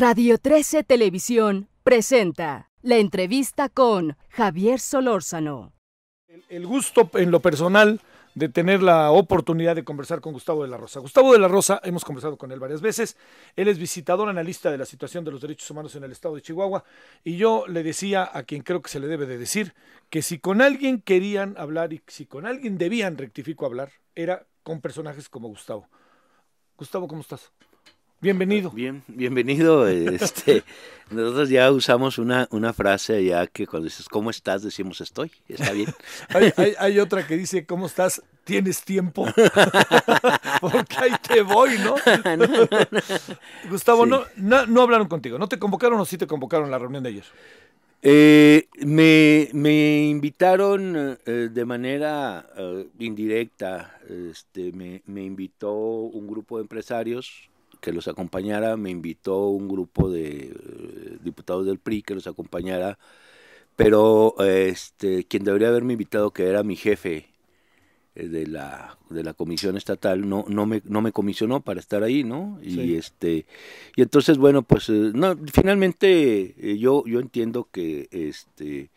Radio 13 Televisión presenta la entrevista con Javier Solórzano. El, gusto en lo personal de tener la oportunidad de conversar con Gustavo de la Rosa. Gustavo de la Rosa, hemos conversado con él varias veces, él es visitador analista de la situación de los derechos humanos en el estado de Chihuahua y yo le decía a quien creo que se le debe de decir que si con alguien querían hablar y si con alguien debían, rectifico, hablar, era con personajes como Gustavo. Gustavo, ¿cómo estás? Bienvenido. Bien, bienvenido. Este, nosotros ya usamos una, frase ya que cuando dices ¿cómo estás? decimos estoy. Está bien. hay, otra que dice ¿cómo estás? tienes tiempo. Porque ahí te voy, ¿no? Gustavo, no, no, hablaron contigo. ¿No te convocaron o sí te convocaron a la reunión de ellos. Eh, me, invitaron eh, de manera eh, indirecta. Este, me, me invitó un grupo de empresarios que los acompañara, me invitó un grupo de eh, diputados del PRI que los acompañara, pero este, quien debería haberme invitado, que era mi jefe eh, de la, de la comisión estatal, no, no, me, no me comisionó para estar ahí, ¿no? Y, este, y entonces, bueno, pues eh, finalmente yo, yo entiendo que este,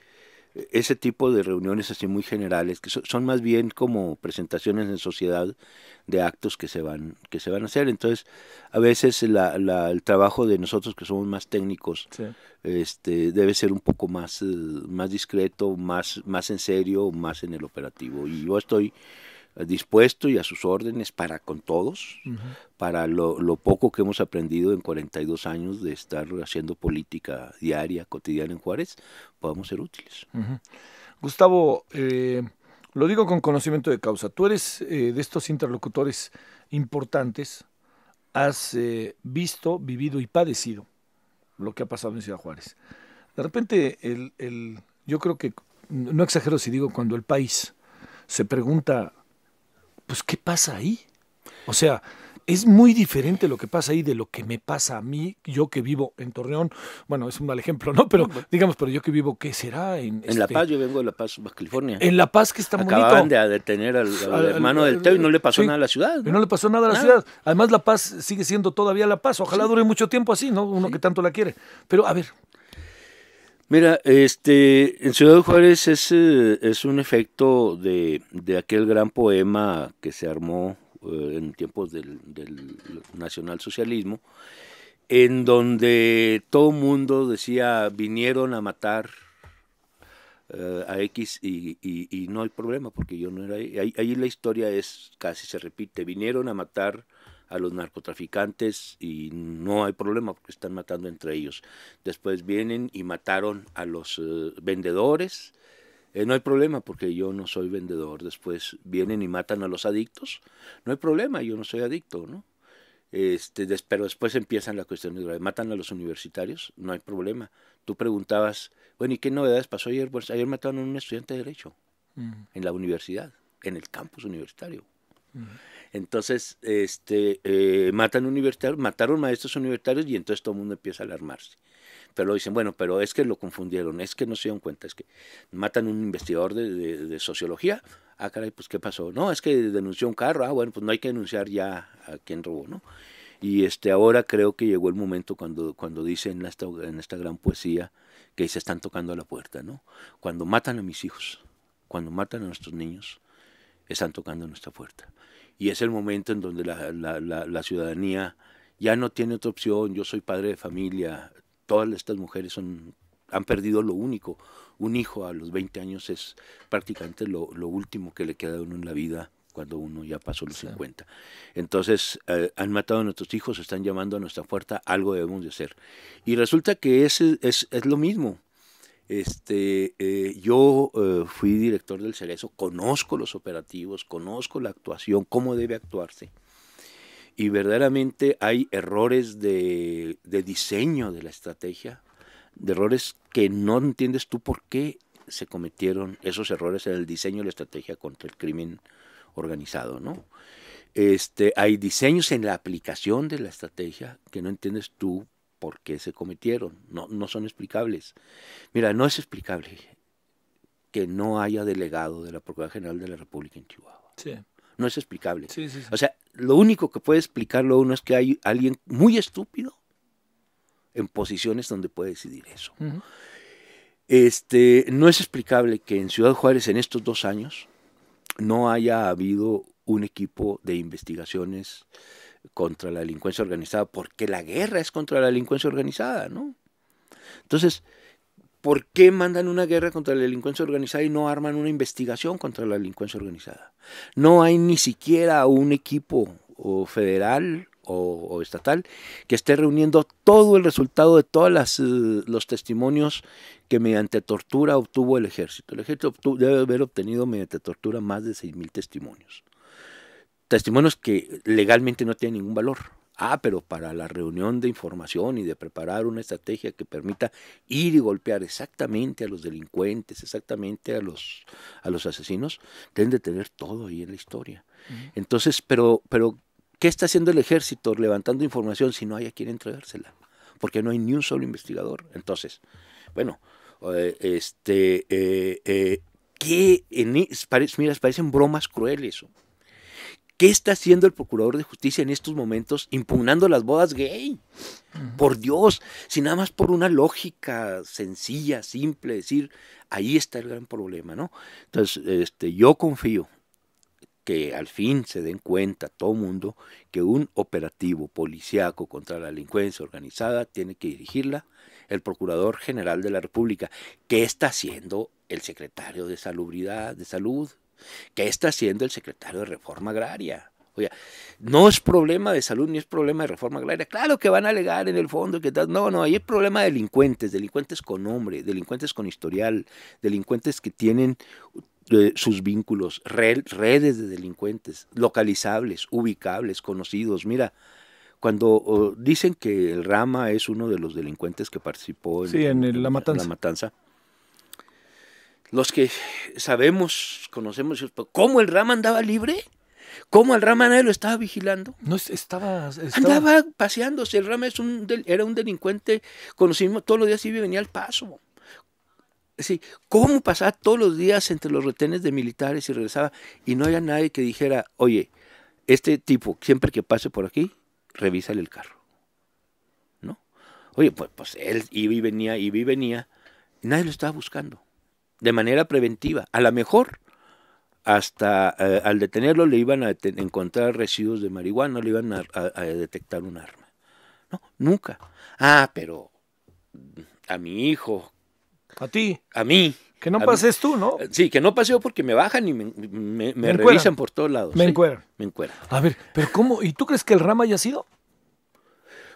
ese tipo de reuniones así muy generales, que son más bien como presentaciones en sociedad de actos que se van, que se van a hacer. Entonces, a veces el trabajo de nosotros que somos más técnicos este, debe ser un poco más, eh, más discreto, más, más en serio, más en el operativo. Y yo estoy dispuesto y a sus órdenes para con todos, para lo, poco que hemos aprendido en 42 años de estar haciendo política diaria, cotidiana en Juárez, podamos ser útiles. Gustavo, eh, lo digo con conocimiento de causa, tú eres eh, de estos interlocutores importantes, has eh, visto, vivido y padecido lo que ha pasado en Ciudad Juárez. De repente, el, el, yo creo que, no exagero si digo, cuando el país se pregunta pues ¿qué pasa ahí? O sea, es muy diferente lo que pasa ahí de lo que me pasa a mí, yo que vivo en Torreón, bueno, es un mal ejemplo, ¿no? Pero digamos, pero yo que vivo, ¿qué será? En, La este, Paz, yo vengo de La Paz, California. En La Paz, que está Acababan de detener al, hermano del Teo y no le pasó nada a la ciudad. Y no le pasó nada a la ciudad. Además, La Paz sigue siendo todavía La Paz. Ojalá dure mucho tiempo así, ¿no? Uno que tanto la quiere. Pero, a ver, Mira, este, en Ciudad Juárez es, eh, un efecto de, aquel gran poema que se armó eh, en tiempos del, nacionalsocialismo, en donde todo mundo decía, vinieron a matar eh, a X y, y, no hay problema, porque yo no era... Ahí, ahí la historia es, casi se repite, vinieron a matar a los narcotraficantes y no hay problema porque están matando entre ellos. Después vienen y mataron a los eh, vendedores. Eh, no hay problema porque yo no soy vendedor. Después vienen y matan a los adictos. No hay problema, yo no soy adicto, ¿no? Este, pero después empiezan las cuestiones graves. Matan a los universitarios, no hay problema. Tú preguntabas, bueno, ¿y qué novedades pasó ayer? Pues, ayer mataron a un estudiante de Derecho en la universidad, en el campus universitario. Entonces, este, eh, matan universitarios, mataron maestros universitarios y entonces todo el mundo empieza a alarmarse. Pero dicen, bueno, pero es que lo confundieron, es que no se dieron cuenta, es que matan un investigador de, sociología. Ah, caray, pues ¿qué pasó? No, es que denunció un carro. Ah, bueno, pues no hay que denunciar ya a quien robó, ¿no? Y este, ahora creo que llegó el momento cuando, cuando en esta, en esta gran poesía que se están tocando a la puerta, ¿no? Cuando matan a mis hijos, cuando matan a nuestros niños, están tocando nuestra puerta. Y es el momento en donde la, la, la, ciudadanía ya no tiene otra opción, yo soy padre de familia, todas estas mujeres son, han perdido lo único, un hijo a los 20 años es prácticamente lo, lo último que le queda a uno en la vida cuando uno ya pasó los 50. Entonces, eh, han matado a nuestros hijos, están llamando a nuestra puerta, algo debemos de hacer. Y resulta que es, es, es lo mismo. Este, eh, yo eh, fui director del Cerezo, conozco los operativos, conozco la actuación, cómo debe actuarse. Y verdaderamente hay errores de, diseño de la estrategia, de errores que no entiendes tú por qué se cometieron esos errores en el diseño de la estrategia contra el crimen organizado, ¿no? Este, hay diseños en la aplicación de la estrategia que no entiendes tú por qué se cometieron. No, no son explicables. Mira, no es explicable que no haya delegado de la Procuraduría General de la República en Chihuahua. No es explicable. o sea, lo único que puede explicarlo uno es que hay alguien muy estúpido en posiciones donde puede decidir eso. este, no es explicable que en Ciudad Juárez en estos dos años no haya habido un equipo de investigaciones contra la delincuencia organizada, porque la guerra es contra la delincuencia organizada, ¿no? Entonces, ¿por qué mandan una guerra contra la delincuencia organizada y no arman una investigación contra la delincuencia organizada? No hay ni siquiera un equipo o federal o, estatal que esté reuniendo todo el resultado de todos eh, los testimonios que mediante tortura obtuvo el ejército. El ejército debe haber obtenido mediante tortura más de 6.000 testimonios testimonios que legalmente no tienen ningún valor. Ah, pero para la reunión de información y de preparar una estrategia que permita ir y golpear exactamente a los delincuentes, exactamente a los, a los asesinos, deben de tener todo ahí en la historia. Entonces, pero, pero, ¿qué está haciendo el ejército levantando información si no hay a quien entregársela? Porque no hay ni un solo investigador. Entonces, bueno, eh, este, eh, eh, ¿qué? en, mira, parecen bromas crueles ¿Qué está haciendo el Procurador de Justicia en estos momentos impugnando las bodas gay? Por Dios, si nada más por una lógica sencilla, simple, decir, ahí está el gran problema, ¿no? Entonces, este, yo confío que al fin se den cuenta todo mundo que un operativo policíaco contra la delincuencia organizada tiene que dirigirla el Procurador General de la República. ¿Qué está haciendo el secretario de Salubridad, de Salud, ¿Qué está haciendo el secretario de Reforma Agraria? O no es problema de salud ni es problema de reforma agraria. Claro que van a alegar en el fondo que No, no, ahí es problema de delincuentes, delincuentes con nombre, delincuentes con historial, delincuentes que tienen eh, sus vínculos, redes de delincuentes, localizables, ubicables, conocidos. Mira, cuando oh, dicen que el Rama es uno de los delincuentes que participó en, la matanza los que sabemos, conocemos, cómo el Rama andaba libre, cómo el Rama nadie lo estaba vigilando. No, estaba, Andaba paseándose, el Rama es un, era un delincuente, conocimos todos los días y venía al paso. Sí, ¿cómo pasaba todos los días entre los retenes de militares y regresaba y no había nadie que dijera, oye, este tipo, siempre que pase por aquí, revísale el carro? ¿No? Oye, pues, pues él iba y venía, iba y venía, nadie lo estaba buscando de manera preventiva. A lo mejor hasta eh, al detenerlo le iban a encontrar residuos de marihuana, le iban a, detectar un arma. No, nunca. Ah, pero a mi hijo. A ti. A mí. Que no pases tú, ¿no? Eh, sí, que no paseo porque me bajan y me, revisan por todos lados. Me ¿sí? Me encueran. A ver, pero ¿cómo? ¿Y tú crees que el rama haya sido?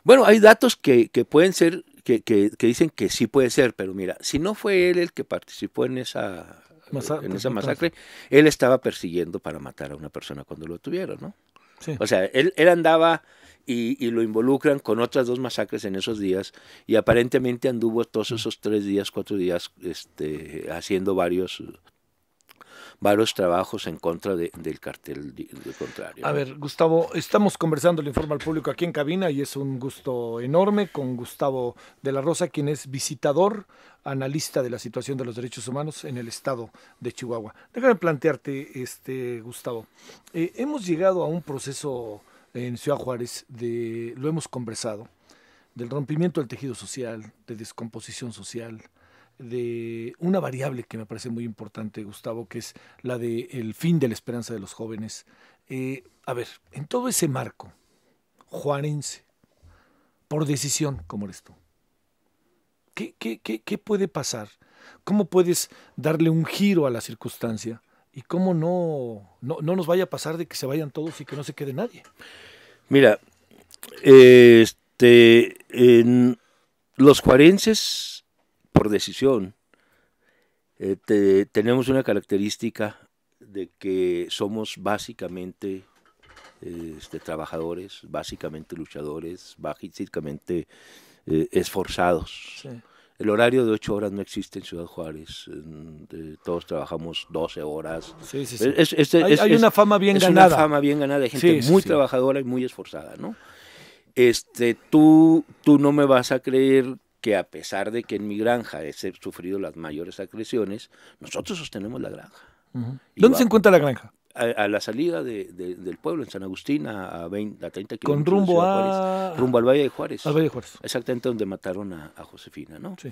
Bueno, hay datos que, que pueden ser que, dicen que sí puede ser, pero mira, si no fue él el que participó en esa, en esa pues, masacre, él estaba persiguiendo para matar a una persona cuando lo tuvieron, ¿no? O sea, él, él andaba y, lo involucran con otras dos masacres en esos días y aparentemente anduvo todos mm. esos tres días, cuatro días este, haciendo varios varios trabajos en contra del cartel de, contrario. A ver, Gustavo, estamos conversando, le informa al público aquí en cabina y es un gusto enorme con Gustavo de la Rosa, quien es visitador, analista de la situación de los derechos humanos en el estado de Chihuahua. Déjame plantearte, este, Gustavo, eh, hemos llegado a un proceso en Ciudad Juárez de, lo hemos conversado, del rompimiento del tejido social, de descomposición social, de una variable que me parece muy importante, Gustavo, que es la del fin de la esperanza de los jóvenes. Eh, a ver, en todo ese marco, juarense, por decisión, como eres tú, ¿qué, puede pasar? ¿Cómo puedes darle un giro a la circunstancia? ¿Y cómo no, no, nos vaya a pasar de que se vayan todos y que no se quede nadie? Mira, este, en los juarenses por decisión, eh, tenemos una característica de que somos básicamente eh, este, trabajadores, básicamente luchadores, básicamente eh, esforzados. El horario de ocho horas no existe en Ciudad Juárez. todos trabajamos doce horas. Este, hay, una fama bien ganada. una fama bien ganada de gente muy trabajadora y muy esforzada, ¿no? Este, tú, tú no me vas a creer que a pesar de que en mi granja he sufrido las mayores agresiones, nosotros sostenemos la granja. ¿Dónde se encuentra la granja? A, la salida del pueblo, en San Agustín, a, 20, a 30 kilómetros. Con rumbo de a... rumbo al Valle de Juárez. Al Valle de Juárez. Exactamente donde mataron a, a Josefina, ¿no? Sí.